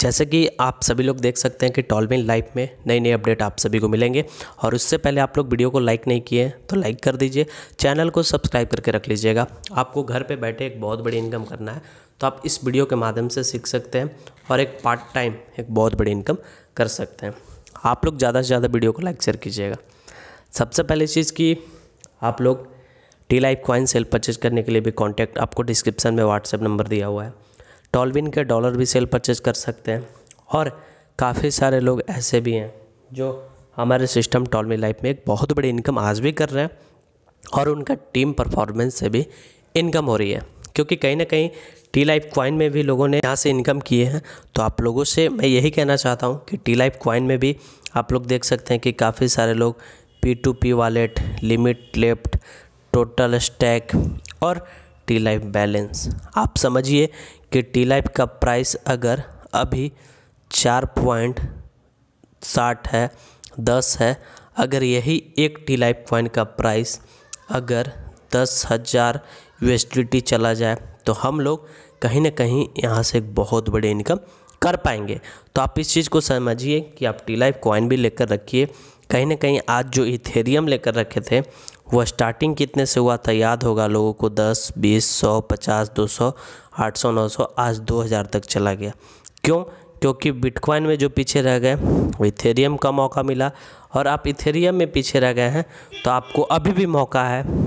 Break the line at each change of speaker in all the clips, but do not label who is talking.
जैसे कि आप सभी लोग देख सकते हैं कि टॉलमिन लाइफ में नई नई अपडेट आप सभी को मिलेंगे और उससे पहले आप लोग वीडियो को लाइक नहीं किए तो लाइक कर दीजिए चैनल को सब्सक्राइब करके रख लीजिएगा आपको घर पे बैठे एक बहुत बड़ी इनकम करना है तो आप इस वीडियो के माध्यम से सीख सकते हैं और एक पार्ट टाइम एक बहुत बड़ी इनकम कर सकते हैं आप लोग ज़्यादा से ज़्यादा वीडियो को लाइक शेयर कीजिएगा सबसे पहले चीज़ की आप लोग T life coin sale purchase करने के लिए भी कॉन्टैक्ट आपको डिस्क्रिप्शन में व्हाट्सएप नंबर दिया हुआ है डॉलबिन के डॉलर भी सेल परचेज कर सकते हैं और काफ़ी सारे लोग ऐसे भी हैं जो हमारे सिस्टम टॉलमी लाइफ में एक बहुत बड़ी इनकम आज भी कर रहे हैं और उनका टीम परफॉर्मेंस से भी इनकम हो रही है क्योंकि कहीं ना कहीं टी लाइफ क्वाइन में भी लोगों ने यहाँ से इनकम किए हैं तो आप लोगों से मैं यही कहना चाहता हूँ कि टी लाइफ क्वाइन में भी आप लोग देख सकते हैं कि काफ़ी सारे लोग P to P wallet limit left total stack और टी लाइफ बैलेंस आप समझिए कि टी लाइफ का प्राइस अगर अभी चार पॉइंट साठ है दस है अगर यही एक टी लाइफ कॉइन का प्राइस अगर दस हज़ार यू चला जाए तो हम लोग कहीं ना कहीं यहाँ से एक बहुत बड़ी इनकम कर पाएंगे तो आप इस चीज़ को समझिए कि आप टी लाइफ कॉइन भी लेकर रखिए कहीं ना कहीं आज जो इथेरियम लेकर रखे थे वह स्टार्टिंग कितने से हुआ था याद होगा लोगों को 10, 20, 100, 50, 200, 800, 900 आज 2000 तक चला गया क्यों क्योंकि बिटकॉइन में जो पीछे रह गए वो इथेरियम का मौका मिला और आप इथेरियम में पीछे रह गए हैं तो आपको अभी भी मौका है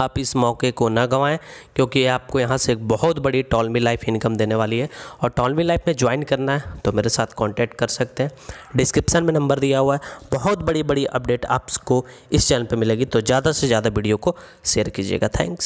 आप इस मौके को ना गंवाएं क्योंकि आपको यहाँ से एक बहुत बड़ी टॉलमी लाइफ इनकम देने वाली है और टॉलमी लाइफ में ज्वाइन करना है तो मेरे साथ कांटेक्ट कर सकते हैं डिस्क्रिप्शन में नंबर दिया हुआ है बहुत बड़ी बड़ी अपडेट आपको इस चैनल पर मिलेगी तो ज़्यादा से ज़्यादा वीडियो को शेयर कीजिएगा थैंक्स